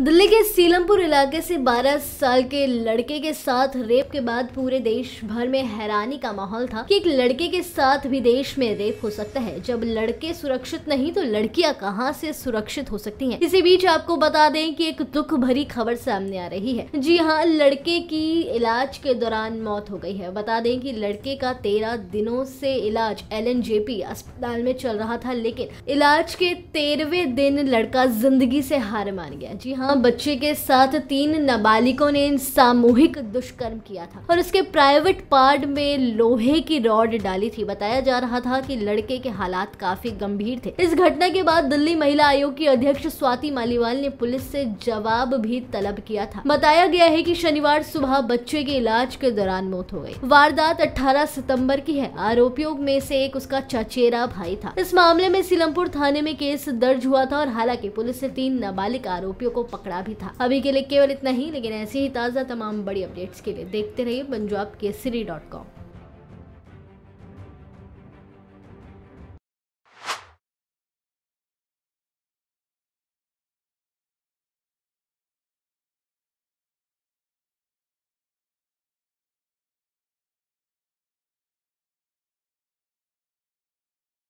दिल्ली के सीलमपुर इलाके से 12 साल के लड़के के साथ रेप के बाद पूरे देश भर में हैरानी का माहौल था कि एक लड़के के साथ भी देश में रेप हो सकता है जब लड़के सुरक्षित नहीं तो लड़कियां कहां से सुरक्षित हो सकती हैं इसी बीच आपको बता दें कि एक दुख भरी खबर सामने आ रही है जी हाँ लड़के की इलाज के दौरान मौत हो गई है बता दें की लड़के का तेरह दिनों से इलाज एल अस्पताल में चल रहा था लेकिन इलाज के तेरहवे दिन लड़का जिंदगी से हार मान गया जी हाँ जहां बच्चे के साथ तीन नाबालिगों ने सामूहिक दुष्कर्म किया था और उसके प्राइवेट पार्ट में लोहे की रॉड डाली थी बताया जा रहा था कि लड़के के हालात काफी गंभीर थे इस घटना के बाद दिल्ली महिला आयोग की अध्यक्ष स्वाति मालीवाल ने पुलिस से जवाब भी तलब किया था बताया गया है की शनिवार सुबह बच्चे के इलाज के दौरान मौत हो गयी वारदात अठारह सितम्बर की है आरोपियों में से एक उसका चचेरा भाई था इस मामले में सीलमपुर थाने में केस दर्ज हुआ था और हालांकि पुलिस ने तीन नाबालिग आरोपियों को पकड़ा भी था अभी के लिए केवल इतना ही लेकिन ऐसी ही ताज़ा तमाम बड़ी अपडेट्स के लिए देखते रहिए पंजाब केसरी डॉट कॉम